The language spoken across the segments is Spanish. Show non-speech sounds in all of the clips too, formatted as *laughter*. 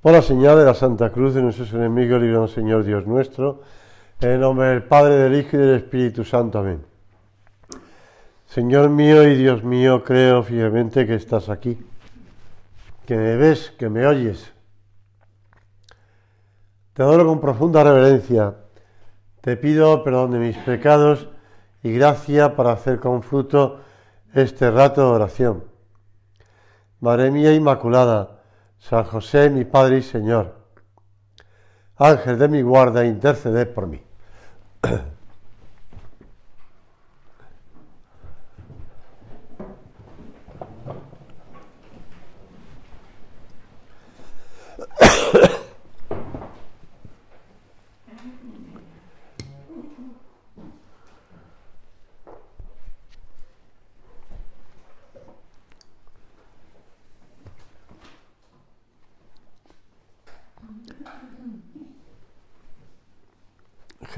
Por la señal de la Santa Cruz de nuestros enemigos, del Señor Dios nuestro. En el nombre del Padre, del Hijo y del Espíritu Santo. Amén. Señor mío y Dios mío, creo fielmente que estás aquí, que me ves, que me oyes. Te adoro con profunda reverencia. Te pido perdón de mis pecados y gracia para hacer con fruto este rato de oración. Madre mía Inmaculada, San José, mi Padre y Señor, Ángel de mi guarda, intercede por mí. *clears throat*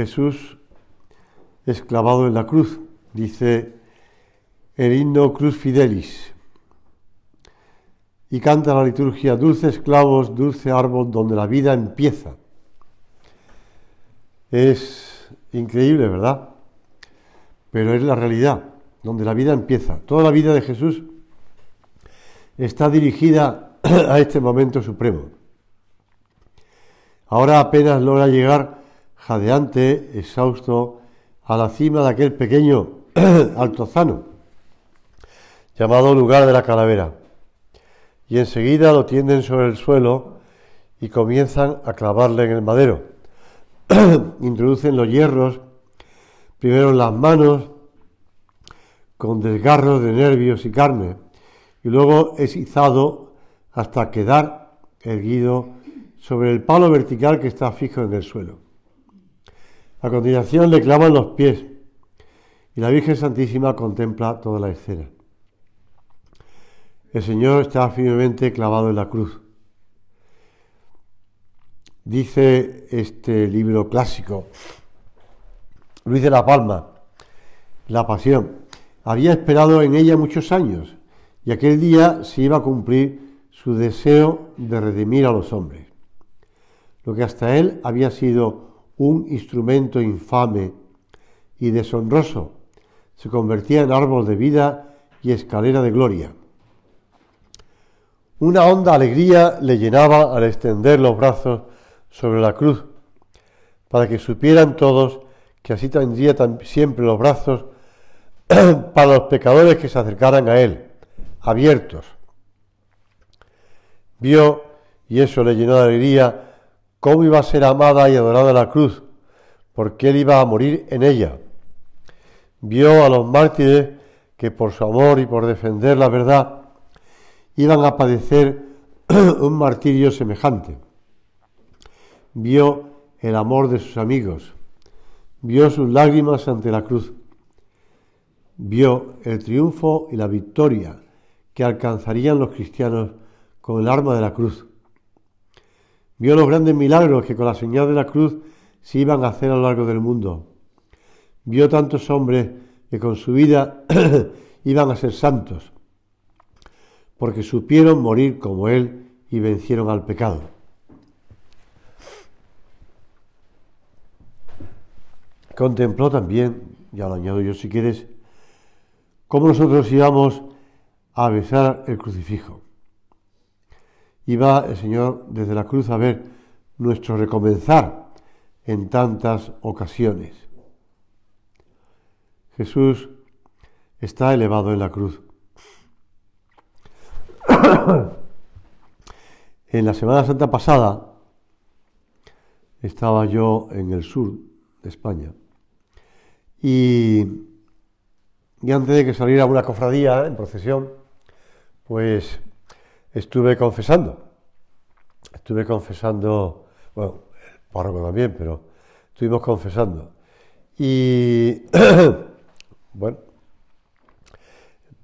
Jesús esclavado en la cruz, dice el himno Cruz Fidelis. Y canta la liturgia, dulce esclavos, dulce árbol donde la vida empieza. Es increíble, ¿verdad? Pero es la realidad, donde la vida empieza. Toda la vida de Jesús está dirigida *clears throat* a este momento supremo. Ahora apenas logra llegar jadeante, exhausto, a la cima de aquel pequeño *clears throat* altozano, llamado lugar de la calavera. Y enseguida lo tienden sobre el suelo y comienzan a clavarle en el madero. *clears throat* Introducen los hierros, primero en las manos, con desgarros de nervios y carne, y luego es izado hasta quedar erguido sobre el palo vertical que está fijo en el suelo. A continuación le clavan los pies y la Virgen Santísima contempla toda la escena. El Señor está firmemente clavado en la cruz. Dice este libro clásico, Luis de la Palma, La Pasión. Había esperado en ella muchos años y aquel día se iba a cumplir su deseo de redimir a los hombres. Lo que hasta él había sido un instrumento infame y deshonroso, se convertía en árbol de vida y escalera de gloria. Una honda alegría le llenaba al extender los brazos sobre la cruz, para que supieran todos que así tendría siempre los brazos *clears throat* para los pecadores que se acercaran a él, abiertos. Vio, y eso le llenó de alegría, cómo iba a ser amada y adorada la cruz, porque él iba a morir en ella. Vio a los mártires que por su amor y por defender la verdad iban a padecer *clears throat* un martirio semejante. Vio el amor de sus amigos, vio sus lágrimas ante la cruz, vio el triunfo y la victoria que alcanzarían los cristianos con el arma de la cruz Vio los grandes milagros que con la señal de la cruz se iban a hacer a lo largo del mundo. Vio tantos hombres que con su vida *clears throat* iban a ser santos, porque supieron morir como Él y vencieron al pecado. Contempló también, ya lo añado yo si quieres, cómo nosotros íbamos a besar el crucifijo y va el Señor desde la cruz a ver nuestro recomenzar en tantas ocasiones. Jesús está elevado en la cruz. *coughs* en la Semana Santa pasada estaba yo en el sur de España y, y antes de que saliera una cofradía en procesión, pues estuve confesando. Estuve confesando, bueno, el párroco también, pero estuvimos confesando. Y, *clears throat* bueno,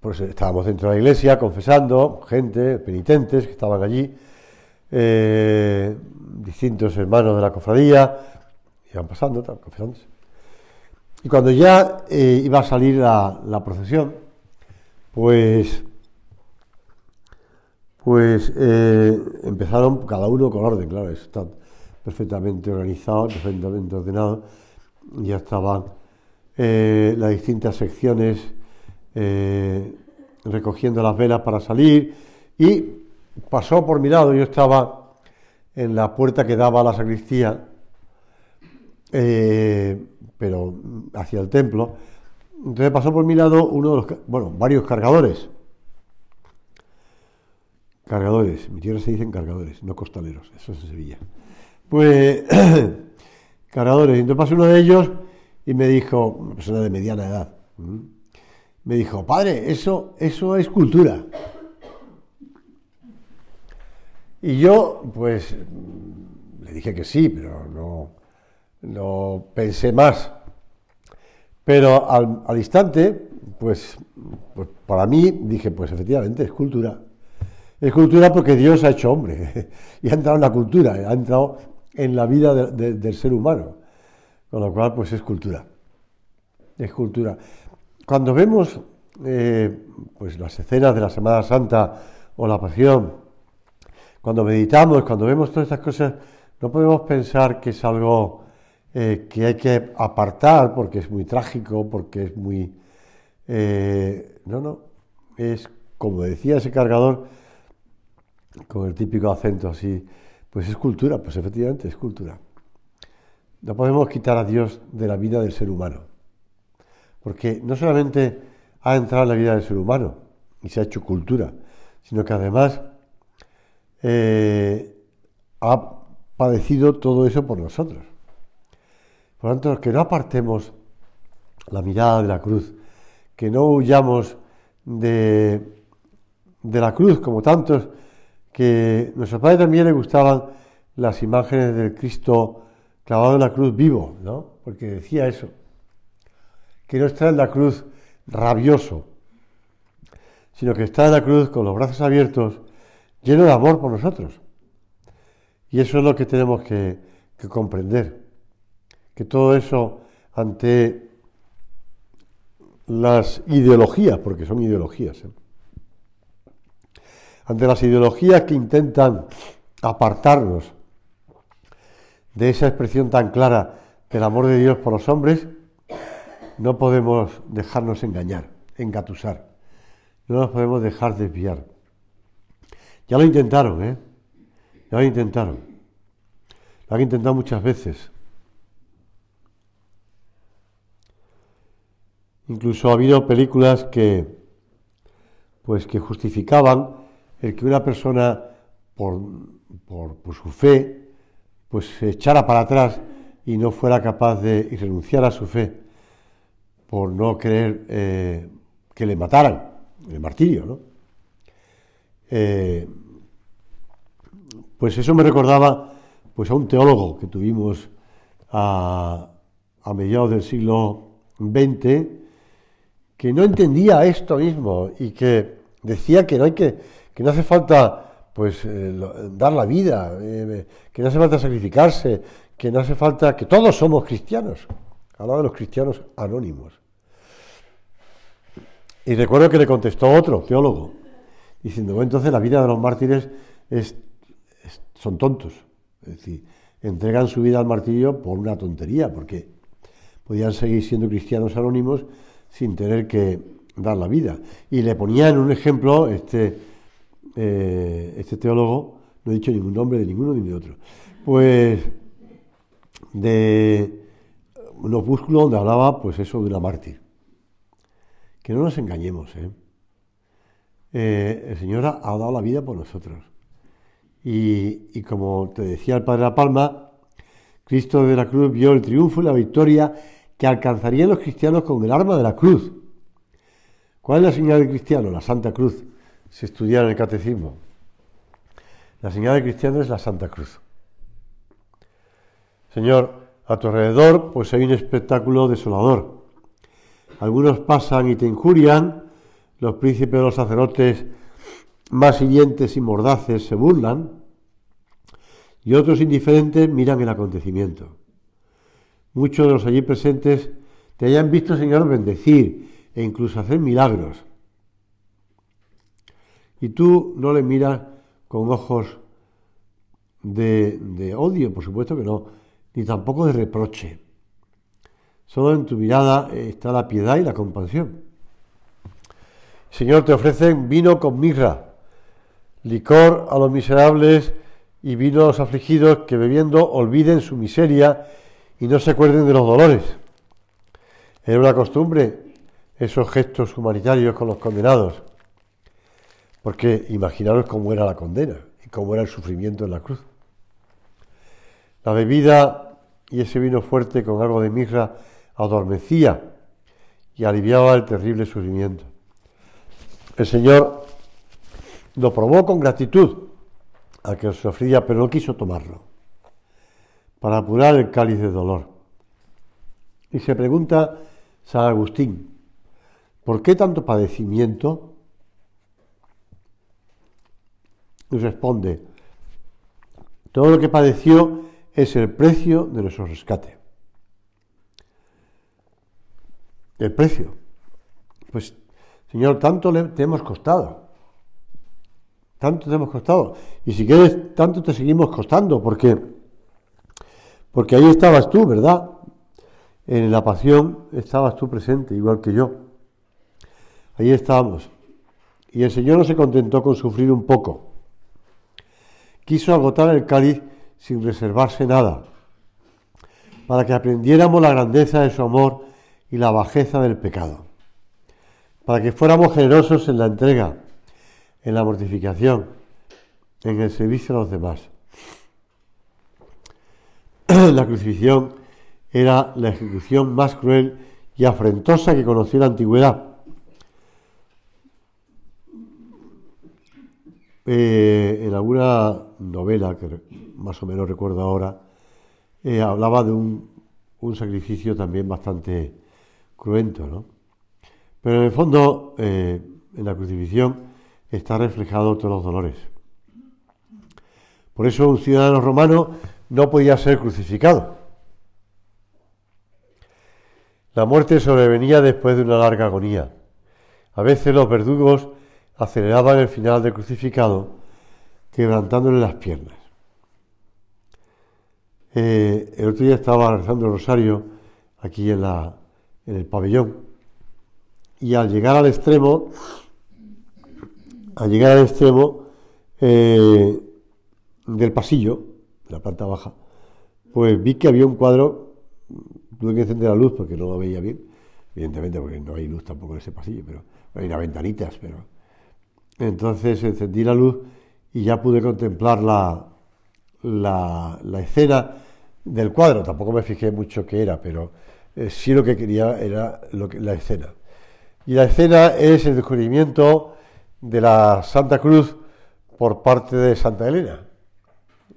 pues estábamos dentro de la iglesia confesando, gente, penitentes que estaban allí, eh, distintos hermanos de la cofradía, iban pasando, confesándose. Y cuando ya eh, iba a salir la procesión, pues pues eh, empezaron cada uno con orden, claro, está perfectamente organizado, perfectamente ordenado. Ya estaban eh, las distintas secciones eh, recogiendo las velas para salir y pasó por mi lado, yo estaba en la puerta que daba a la sacristía, pero hacia el templo. Entonces pasó por mi lado uno de los, bueno, varios cargadores Cargadores, mi tierra se dicen cargadores, no costaleros, eso es en Sevilla. Pues, *coughs* cargadores, entonces pasó uno de ellos y me dijo, una persona de mediana edad, me dijo, padre, eso, eso es cultura. Y yo, pues, le dije que sí, pero no, no pensé más. Pero al, instante, pues, pues, para mí dije, pues efectivamente es cultura. Es cultura porque Dios ha hecho hombre *laughs* y ha entrado en la cultura, ha entrado en la vida del ser humano. Con lo cual, pues es cultura. Es cultura. Cuando vemos eh, pues las escenas de la Semana Santa o la Pasión, cuando meditamos, cuando vemos todas estas cosas, no podemos pensar que es algo eh, que hay que apartar porque es muy trágico, porque es muy... Eh, no, no. Es, como decía ese cargador, con el típico acento así. Pues es cultura, pues efectivamente es cultura. No podemos quitar a Dios de la vida del ser humano, porque no solamente ha entrado en la vida del ser humano y se ha hecho cultura, sino que además eh, ha padecido todo eso por nosotros. Por lo tanto, que no apartemos la mirada de la cruz, que no huyamos de, de la cruz como tantos que a nuestro padre también le gustaban las imágenes del Cristo clavado en la cruz vivo, ¿no? Porque decía eso, que no está en la cruz rabioso, sino que está en la cruz con los brazos abiertos, lleno de amor por nosotros. Y eso es lo que tenemos que, comprender, que todo eso ante las ideologías, porque son ideologías, ¿eh? ante las ideologías que intentan apartarnos de esa expresión tan clara del amor de Dios por los hombres, no podemos dejarnos engañar, engatusar. No nos podemos dejar desviar. Ya lo intentaron, ¿eh? Ya lo intentaron. Lo han intentado muchas veces. Incluso ha habido películas que, pues, que justificaban el que una persona, por, su fe, pues se echara para atrás y no fuera capaz de renunciar a su fe por no creer eh, que le mataran, el martirio, ¿no? Eh, pues eso me recordaba pues, a un teólogo que tuvimos a, a mediados del siglo XX, que no entendía esto mismo y que decía que no hay que que no hace falta pues eh, dar la vida, eh, que no hace falta sacrificarse, que no hace falta que todos somos cristianos. Hablaba de los cristianos anónimos. Y recuerdo que le contestó otro teólogo, diciendo, bueno, entonces la vida de los mártires es, son tontos. Es decir, entregan su vida al martirio por una tontería, porque podían seguir siendo cristianos anónimos sin tener que dar la vida. Y le ponía en un ejemplo, este eh, este teólogo, no he dicho ningún nombre de ninguno ni de otro, pues de un opúsculo donde hablaba pues eso de la mártir. Que no nos engañemos, ¿eh? Eh, el Señor ha, dado la vida por nosotros. Y, como te decía el Padre La Palma, Cristo de la cruz vio el triunfo y la victoria que alcanzarían los cristianos con el arma de la cruz. ¿Cuál es la señal del cristiano? La Santa Cruz se estudiara el catecismo. La señal de cristiano es la Santa Cruz. Señor, a tu alrededor pues hay un espectáculo desolador. Algunos pasan y te injurian, los príncipes, los sacerdotes más hirientes y mordaces se burlan, y otros indiferentes miran el acontecimiento. Muchos de los allí presentes te hayan visto, Señor, bendecir e incluso hacer milagros, y tú no le miras con ojos de, odio, por supuesto que no, ni tampoco de reproche. Solo en tu mirada eh, está la piedad y la compasión. Señor, te ofrecen vino con mirra, licor a los miserables y vino a los afligidos que bebiendo olviden su miseria y no se acuerden de los dolores. Es una costumbre esos gestos humanitarios con los condenados. Porque imaginaros cómo era la condena y cómo era el sufrimiento en la cruz. La bebida y ese vino fuerte con algo de mirra adormecía y aliviaba el terrible sufrimiento. El Señor lo probó con gratitud a que sufría, pero no quiso tomarlo, para apurar el cáliz de dolor. Y se pregunta San Agustín, ¿por qué tanto padecimiento? responde, todo lo que padeció es el precio de nuestro rescate. El precio. Pues, Señor, tanto le, te hemos costado. Tanto te hemos costado. Y si quieres, tanto te seguimos costando, porque, porque ahí estabas tú, ¿verdad? En la pasión estabas tú presente, igual que yo. Ahí estábamos. Y el Señor no se contentó con sufrir un poco quiso agotar el cáliz sin reservarse nada, para que aprendiéramos la grandeza de su amor y la bajeza del pecado, para que fuéramos generosos en la entrega, en la mortificación, en el servicio a los demás. *clears throat* la crucifixión era la ejecución más cruel y afrentosa que conoció la antigüedad Eh, en alguna novela que más o menos recuerdo ahora, eh, hablaba de un, un, sacrificio también bastante cruento, ¿no? Pero en el fondo, eh, en la crucifixión está reflejado todos los dolores. Por eso un ciudadano romano no podía ser crucificado. La muerte sobrevenía después de una larga agonía. A veces los verdugos en el final del crucificado, quebrantándole las piernas. Eh, el otro día estaba rezando el rosario aquí en, en el pabellón y al llegar al extremo, al llegar al extremo eh, del pasillo, de la planta baja, pues vi que había un cuadro, tuve que encender la luz porque no lo veía bien, evidentemente porque no hay luz tampoco en ese pasillo, pero hay unas ventanitas, pero entonces encendí la luz y ya pude contemplar la, escena del cuadro. Tampoco me fijé mucho qué era, pero eh, sí lo que quería era lo la escena. Y la escena es el descubrimiento de la Santa Cruz por parte de Santa Elena,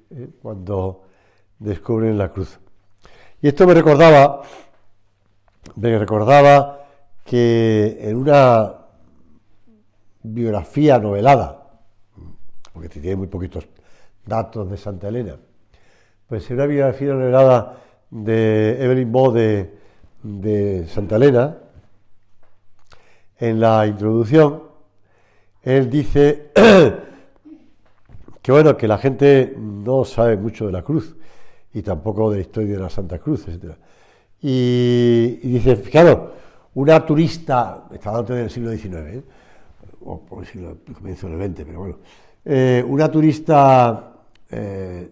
eh, cuando descubren la cruz. Y esto me recordaba, me recordaba que en una biografía novelada, porque tiene muy poquitos datos de Santa Elena, pues en una biografía novelada de Evelyn Bode... de, Santa Elena, en la introducción, él dice *clears throat* que bueno, que la gente no sabe mucho de la cruz y tampoco de la historia de la Santa Cruz, etc. Y, dice, fijaros, una turista, ...estaba antes del siglo XIX, o por pero bueno, eh, una turista eh,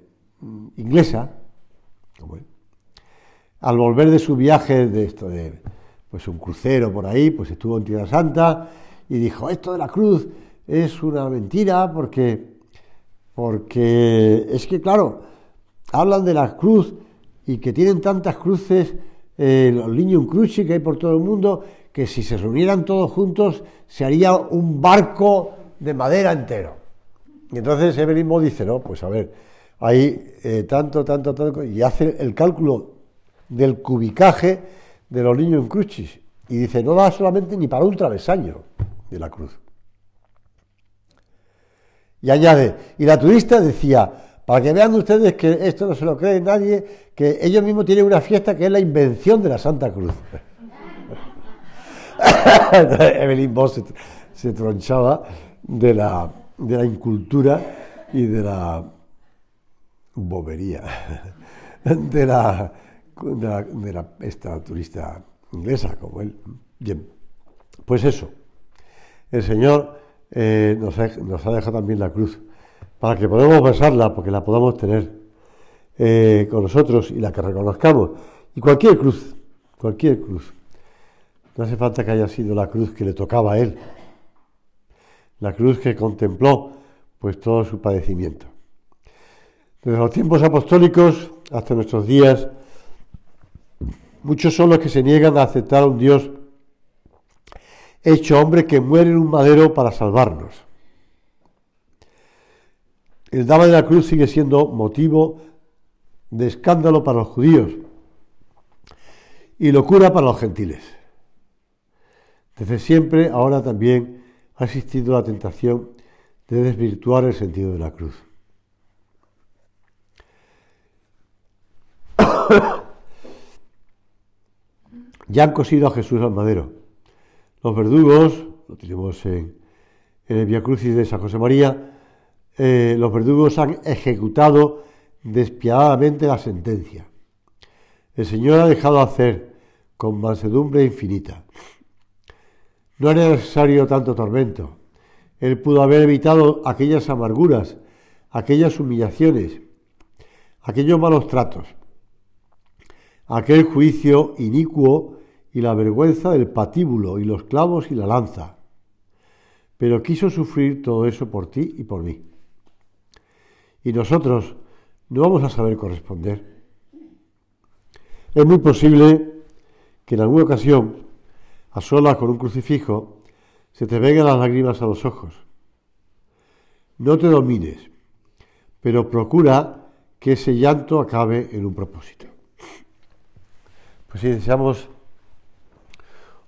inglesa, al volver de su viaje de esto de pues un crucero por ahí, pues estuvo en Tierra Santa y dijo esto de la cruz es una mentira porque porque es que claro hablan de la cruz y que tienen tantas cruces eh, los niños cruci que hay por todo el mundo que si se reunieran todos juntos se haría un barco de madera entero. Y entonces Evelyn Moe dice, no, pues a ver, hay eh, tanto, tanto, tanto, y hace el cálculo del cubicaje de los niños en crucis. Y dice, no va solamente ni para un travesaño de la cruz. Y añade, y la turista decía, para que vean ustedes que esto no se lo cree nadie, que ellos mismos tienen una fiesta que es la invención de la Santa Cruz. *laughs* Evelyn Boss se, tronchaba de la, de la incultura y de la bobería *laughs* de la, de la, esta turista inglesa como él. Bien, pues eso. El Señor eh, nos, ha, dejado también la cruz para que podamos besarla, porque la podamos tener eh, con nosotros y la que reconozcamos. Y cualquier cruz, cualquier cruz. No hace falta que haya sido la cruz que le tocaba a él, la cruz que contempló pues todo su padecimiento. Desde los tiempos apostólicos hasta nuestros días, muchos son los que se niegan a aceptar a un Dios hecho hombre que muere en un madero para salvarnos. El dama de la cruz sigue siendo motivo de escándalo para los judíos y locura para los gentiles. Desde siempre, ahora también, ha existido la tentación de desvirtuar el sentido de la cruz. *coughs* ya han cosido a Jesús al madero. Los verdugos, lo tenemos en, el Via Crucis de San José María, eh, los verdugos han ejecutado despiadadamente la sentencia. El Señor ha dejado hacer con mansedumbre infinita. No era necesario tanto tormento. Él pudo haber evitado aquellas amarguras, aquellas humillaciones, aquellos malos tratos, aquel juicio inicuo y la vergüenza del patíbulo y los clavos y la lanza. Pero quiso sufrir todo eso por ti y por mí. Y nosotros no vamos a saber corresponder. Es muy posible que en alguna ocasión a solas con un crucifijo, se te vengan las lágrimas a los ojos. No te domines, pero procura que ese llanto acabe en un propósito. Pues si deseamos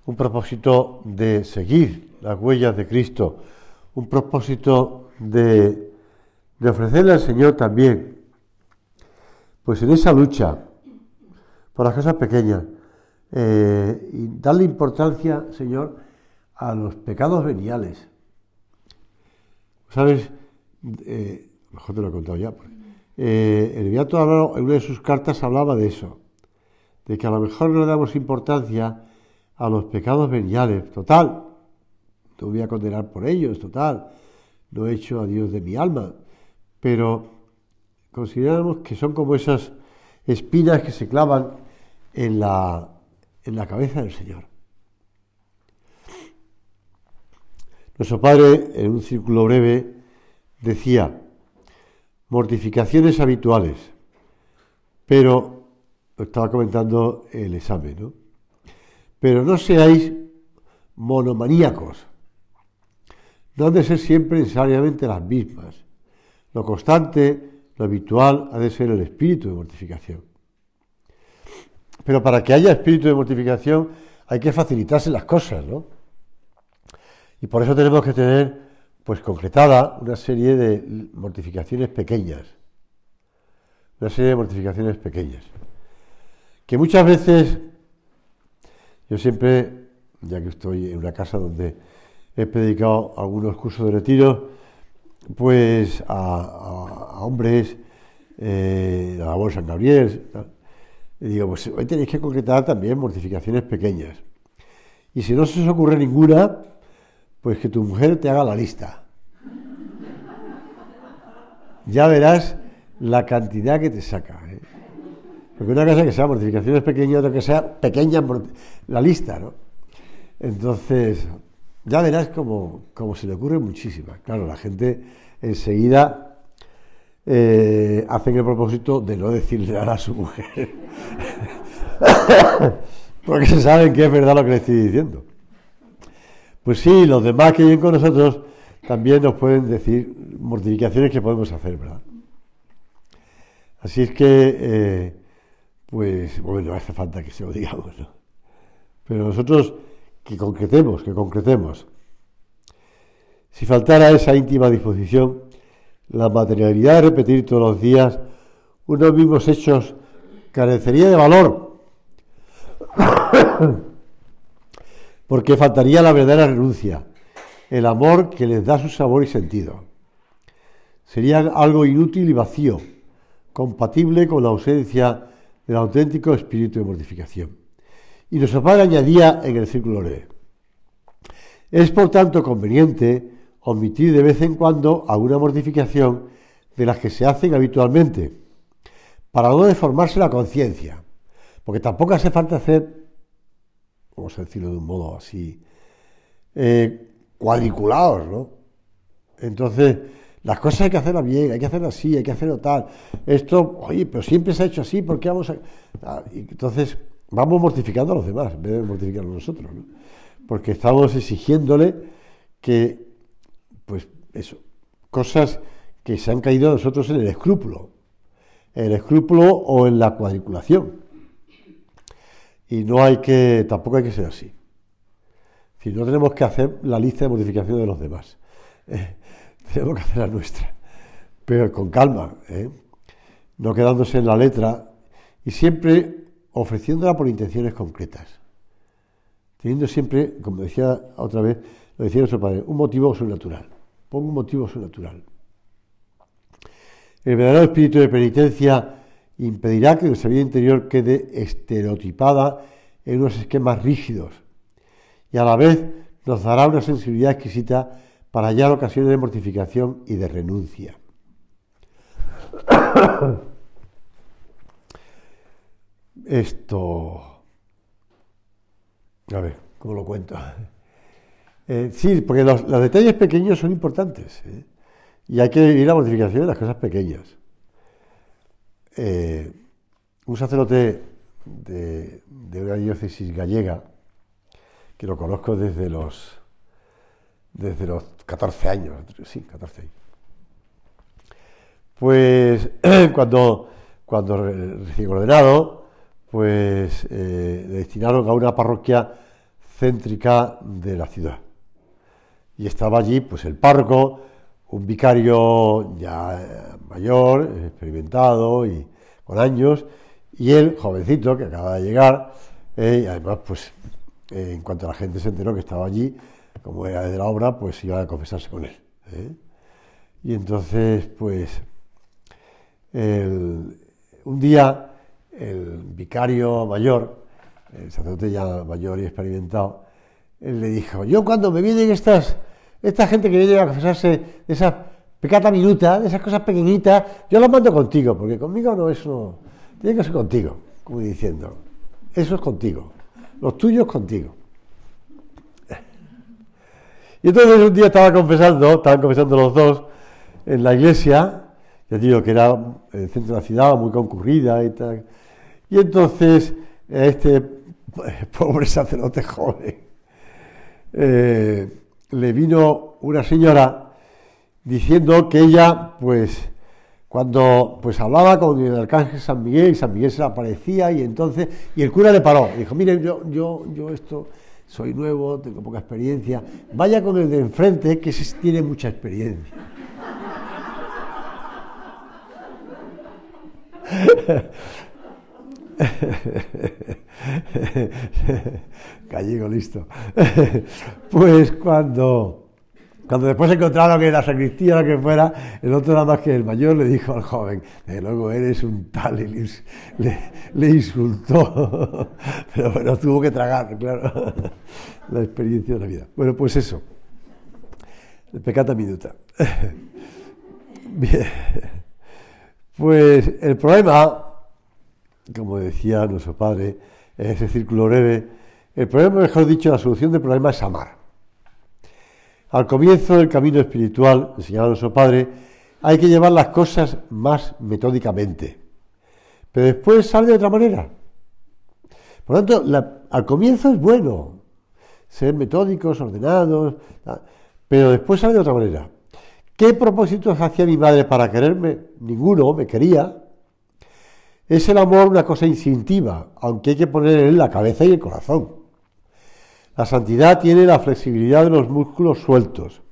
un propósito de seguir las huellas de Cristo, un propósito de, de ofrecerle al Señor también, pues en esa lucha por las cosas pequeñas, eh, y darle importancia, Señor, a los pecados veniales. ¿Sabes? Eh, mejor te lo he contado ya. Pues. Eh, el en una de sus cartas, hablaba de eso, de que a lo mejor no le damos importancia a los pecados veniales. Total, no voy a condenar por ellos, total. Lo he hecho a Dios de mi alma. Pero consideramos que son como esas espinas que se clavan en la, en la cabeza del Señor. Nuestro padre, en un círculo breve, decía, mortificaciones habituales, pero, estaba comentando el examen, ¿no? Pero no seáis monomaníacos, no han de ser siempre necesariamente las mismas. Lo constante, lo habitual, ha de ser el espíritu de mortificación. Pero para que haya espíritu de mortificación hay que facilitarse las cosas, ¿no? Y por eso tenemos que tener, pues, concretada una serie de mortificaciones pequeñas. Una serie de mortificaciones pequeñas. Que muchas veces, yo siempre, ya que estoy en una casa donde he predicado algunos cursos de retiro, pues a, hombres, a eh, la voz Gabriel, y digo, pues hoy tenéis que concretar también mortificaciones pequeñas. Y si no se os ocurre ninguna, pues que tu mujer te haga la lista. Ya verás la cantidad que te saca. ¿eh? Porque una cosa que sea mortificaciones pequeñas, otra que sea pequeña la lista, ¿no? Entonces, ya verás como, se le ocurre muchísima. Claro, la gente enseguida eh, hacen el propósito de no decirle nada a su mujer. *coughs* Porque se saben que es verdad lo que le estoy diciendo. Pues sí, los demás que vienen con nosotros también nos pueden decir mortificaciones que podemos hacer, ¿verdad? Así es que, eh, pues, bueno, hace falta que se lo digamos, Pero nosotros que concretemos, que concretemos. Si faltara esa íntima disposición, la materialidad de repetir todos los días unos mismos hechos carecería de valor, *coughs* porque faltaría la verdadera renuncia, el amor que les da su sabor y sentido. Sería algo inútil y vacío, compatible con la ausencia del auténtico espíritu de mortificación. Y nuestro padre añadía en el círculo leve. Es por tanto conveniente omitir de vez en cuando alguna mortificación de las que se hacen habitualmente, para no deformarse la conciencia, porque tampoco hace falta hacer, vamos a decirlo de un modo así, eh, cuadriculados, ¿no? Entonces, las cosas hay que hacerlas bien, hay que hacerlas así, hay que hacerlo tal. Esto, oye, pero siempre se ha hecho así, ¿por qué vamos a...? entonces, vamos mortificando a los demás en vez de a nosotros, ¿no? Porque estamos exigiéndole que pues eso, cosas que se han caído a nosotros en el escrúpulo, en el escrúpulo o en la cuadriculación. Y no hay que, tampoco hay que ser así. Si no tenemos que hacer la lista de modificación de los demás, *laughs* eh, tenemos que hacer la nuestra, pero con calma, ¿eh? no quedándose en la letra y siempre ofreciéndola por intenciones concretas, teniendo siempre, como decía otra vez, lo decía nuestro padre, un motivo sobrenatural. Pongo un motivo sobrenatural. El verdadero espíritu de penitencia impedirá que nuestra vida interior quede estereotipada en unos esquemas rígidos y a la vez nos dará una sensibilidad exquisita para hallar ocasiones de mortificación y de renuncia. *coughs* Esto... A ver, ¿cómo lo cuento? Eh, sí, porque los, detalles pequeños son importantes. ¿eh? Y hay que vivir la modificación de las cosas pequeñas. Eh, un sacerdote de, una diócesis gallega, que lo conozco desde los, desde los 14 años, 14 Pues *clears throat* cuando, cuando recién ordenado, pues le destinaron a una parroquia céntrica de la ciudad y estaba allí pues el párroco, un vicario ya eh, mayor, experimentado y con años, y él, jovencito, que acaba de llegar, eh, y además pues eh, en cuanto la gente se enteró que estaba allí, como era de la obra, pues iba a confesarse con él. Y entonces pues un día el vicario mayor, el sacerdote ya mayor y experimentado, él le dijo, yo cuando me vienen estas esta gente que viene a confesarse de esas pecata minuta, de esas cosas pequeñitas, yo las mando contigo, porque conmigo no, es Tiene que ser contigo, como diciendo. Eso es contigo. Los tuyos contigo. Y entonces un día estaba confesando, estaban confesando los dos en la iglesia, ya digo que era el centro de la ciudad, muy concurrida y tal. Y entonces este *laughs* pobre sacerdote joven eh, le vino una señora diciendo que ella, pues, cuando pues hablaba con el arcángel San Miguel, y San Miguel se aparecía, y entonces, y el cura le paró, dijo, miren yo, yo, yo esto soy nuevo, tengo poca experiencia, vaya con el de enfrente, que ese tiene mucha experiencia. *laughs* Callego, *laughs* listo. *laughs* pues cuando, cuando después encontraron que la sacristía o lo que fuera, el otro nada más que el mayor le dijo al joven, de luego eres un tal, y le, insultó. *laughs* Pero bueno, tuvo que tragar, claro, la experiencia de la vida. Bueno, pues eso. El pecata minuta. Bien. Pues el problema como decía nuestro padre, ese círculo breve, el problema, mejor dicho, la solución del problema es amar. Al comienzo del camino espiritual, enseñaba nuestro padre, hay que llevar las cosas más metódicamente. Pero después sale de otra manera. Por lo tanto, al comienzo es bueno ser metódicos, ordenados, pero después sale de otra manera. ¿Qué propósitos hacía mi madre para quererme? Ninguno, me quería, es el amor una cosa instintiva, aunque hay que poner en la cabeza y el corazón. La santidad tiene la flexibilidad de los músculos sueltos.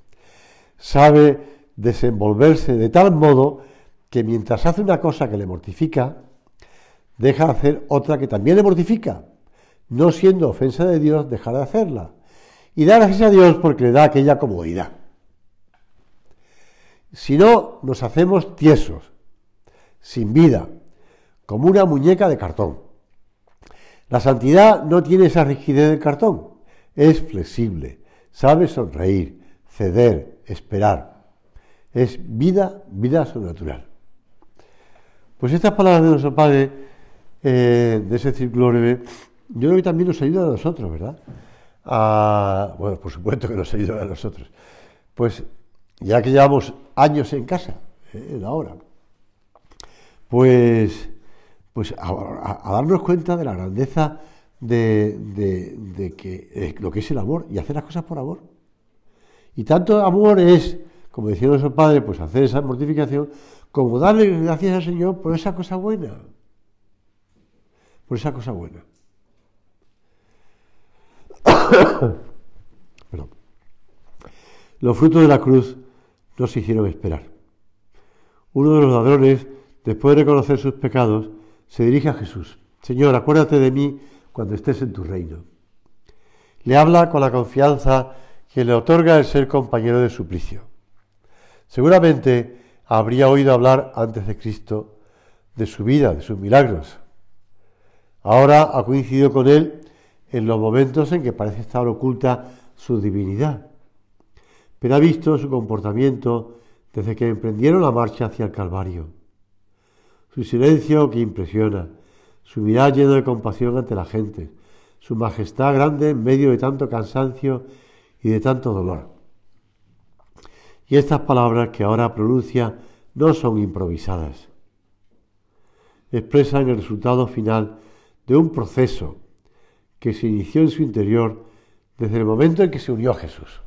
Sabe desenvolverse de tal modo que mientras hace una cosa que le mortifica, deja de hacer otra que también le mortifica, no siendo ofensa de Dios dejar de hacerla. Y da gracias a Dios porque le da aquella comodidad. Si no, nos hacemos tiesos, sin vida, como una muñeca de cartón. La santidad no tiene esa rigidez del cartón, es flexible, sabe sonreír, ceder, esperar. Es vida, vida sobrenatural. Pues estas palabras de nuestro Padre, eh, de ese círculo breve, yo creo que también nos ayudan a nosotros, ¿verdad? bueno, por supuesto que nos ayudan a nosotros. Pues ya que llevamos años en casa, ¿eh? en la hora, pues pues a, darnos cuenta de la grandeza de, que, lo que es el amor y hacer las cosas por amor. Y tanto amor es, como decía nuestro padre, pues hacer esa mortificación, como darle gracias al Señor por esa cosa buena. Por esa cosa buena. *coughs* Perdón. Los frutos de la cruz no se hicieron esperar. Uno de los ladrones, después de reconocer sus pecados, se dirige a Jesús. Señor, acuérdate de mí cuando estés en tu reino. Le habla con la confianza que le otorga el ser compañero de suplicio. Seguramente habría oído hablar antes de Cristo de su vida, de sus milagros. Ahora ha coincidido con él en los momentos en que parece estar oculta su divinidad, pero ha visto su comportamiento desde que emprendieron la marcha hacia el Calvario su silencio que impresiona, su mirada llena de compasión ante la gente, su majestad grande en medio de tanto cansancio y de tanto dolor. Y estas palabras que ahora pronuncia no son improvisadas. Expresan el resultado final de un proceso que se inició en su interior desde el momento en que se unió a Jesús.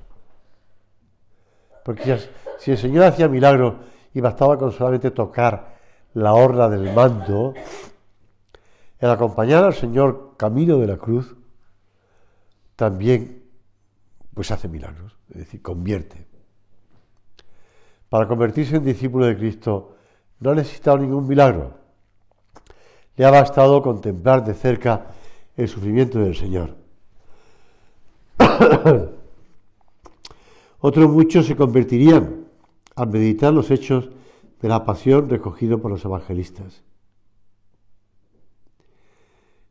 Porque si el Señor hacía milagros y bastaba con solamente tocar la horda del mando, el acompañar al Señor camino de la cruz, también pues hace milagros, es decir, convierte. Para convertirse en discípulo de Cristo no ha necesitado ningún milagro. Le ha bastado contemplar de cerca el sufrimiento del Señor. *coughs* Otros muchos se convertirían al meditar los hechos de la pasión recogido por los evangelistas.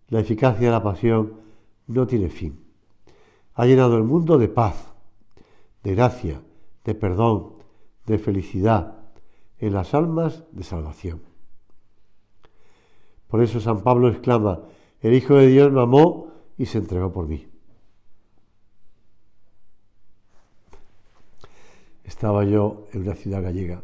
La eficacia de la pasión no tiene fin. Ha llenado el mundo de paz, de gracia, de perdón, de felicidad, en las almas de salvación. Por eso San Pablo exclama, el Hijo de Dios me amó y se entregó por mí. Estaba yo en una ciudad gallega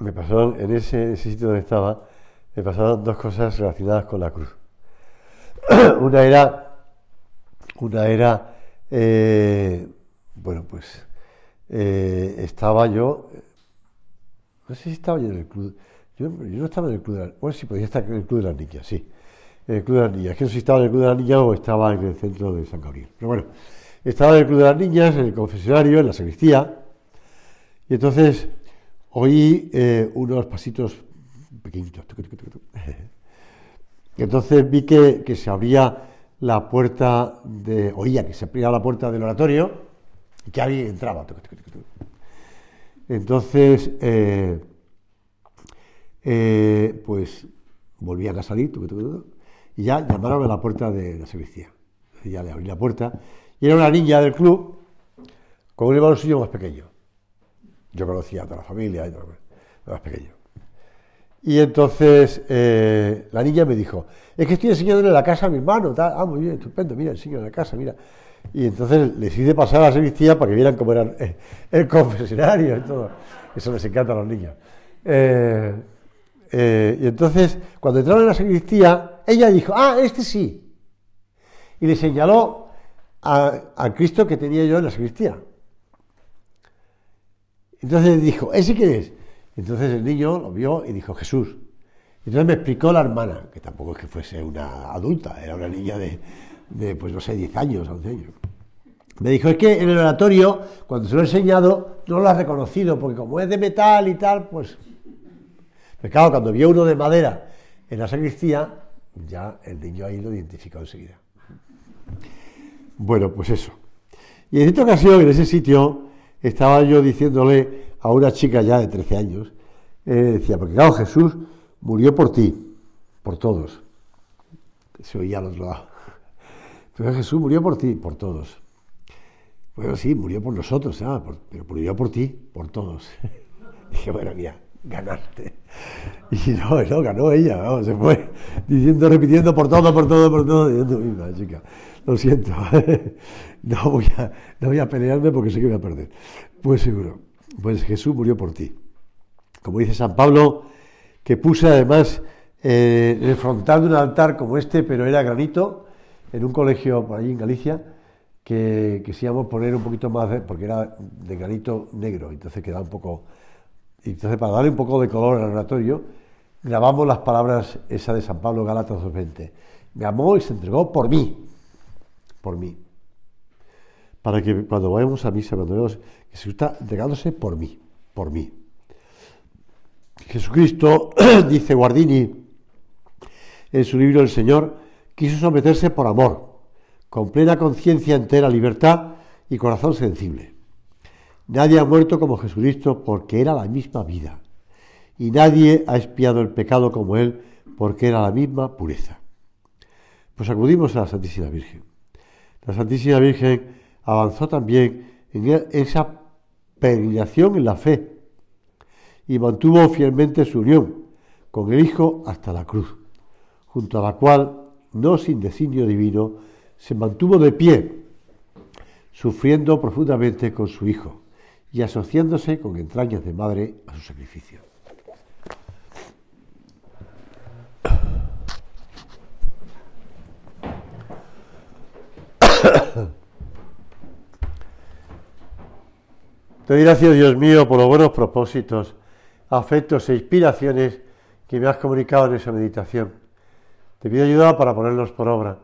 me pasaron, en ese, sitio donde estaba, me pasaron dos cosas relacionadas con la cruz. *clears throat* una era, una era, eh, bueno, pues eh, estaba yo, no sé si estaba yo en el club, yo, yo no estaba en el club de las, bueno, sí, podía estar en el club de las niñas, sí, en el club de las niñas, que no sé si estaba en el club de las niñas o estaba en el centro de San Gabriel, pero bueno, estaba en el club de las niñas, en el confesionario, en la sacristía, y entonces oí eh, unos pasitos pequeñitos. *laughs* Entonces vi que, se abría la puerta de. oía que se abría la puerta del oratorio y que alguien entraba. Entonces, eh, eh, pues volvían a salir y ya llamaron a la puerta de la sacristía. Ya le abrí la puerta y era una niña del club con un hermano más pequeño. Yo conocía a toda la familia, y más pequeño. Y entonces eh, la niña me dijo, es que estoy enseñándole la casa a mi hermano, ah, muy bien, estupendo, mira, enseño la casa, mira. Y entonces decidí pasar a la sacristía para que vieran cómo era *laughs* el, confesionario y todo. Eso les encanta a los niños. Eh, eh, y entonces, cuando entraron en la sacristía, ella dijo, ah, este sí. Y le señaló al Cristo que tenía yo en la sacristía. Entonces dijo, ¿ese quién es? Entonces el niño lo vio y dijo, Jesús. Entonces me explicó la hermana, que tampoco es que fuese una adulta, era una niña de, pues no sé, 10 años, 11 años. Me dijo, es que en el oratorio, cuando se lo he enseñado, no lo ha reconocido, porque como es de metal y tal, pues... Pero claro, cuando vio uno de madera en la sacristía, ya el niño ahí lo identificó enseguida. Bueno, pues eso. Y en esta ocasión, en ese sitio, estaba yo diciéndole a una chica ya de 13 años, eh, decía, porque claro, Jesús murió por ti, por todos. Se oía al otro *laughs* Jesús murió por ti, por todos. Bueno, sí, murió por nosotros, ah, pero murió por ti, por todos. *laughs* Dije, bueno, mira, ganarte. Y no, no, ganó ella, se fue diciendo, repitiendo por todo, por todo, por todo, diciendo, misma chica, lo siento, *laughs* no voy, a, no voy a pelearme porque sé que voy a perder. Pues seguro, pues Jesús murió por ti. Como dice San Pablo, que puse además el eh, frontal de un altar como este, pero era granito, en un colegio por allí en Galicia, que quisiéramos poner un poquito más, porque era de granito negro, entonces quedaba un poco entonces, para darle un poco de color al oratorio, grabamos las palabras esa de San Pablo Galatas 2.20. Me amó y se entregó por mí, por mí. Para que cuando vayamos a misa, cuando vemos que se está entregándose por mí, por mí. Jesucristo, *clears throat* dice Guardini en su libro El Señor, quiso someterse por amor, con plena conciencia, entera libertad y corazón sensible. Nadie ha muerto como Jesucristo porque era la misma vida. Y nadie ha espiado el pecado como Él porque era la misma pureza. Pues acudimos a la Santísima Virgen. La Santísima Virgen avanzó también e-, en esa peregrinación en la fe y mantuvo fielmente su unión con el Hijo hasta la cruz, junto a la cual, no sin designio divino, se mantuvo de pie, sufriendo profundamente con su Hijo y asociándose con entrañas de madre a su sacrificio. Te doy gracias, Dios mío, por los buenos propósitos, afectos e inspiraciones que me has comunicado en esa meditación. Te pido ayuda para ponerlos por obra.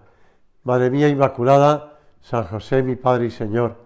Madre mía Inmaculada, San José, mi Padre y Señor,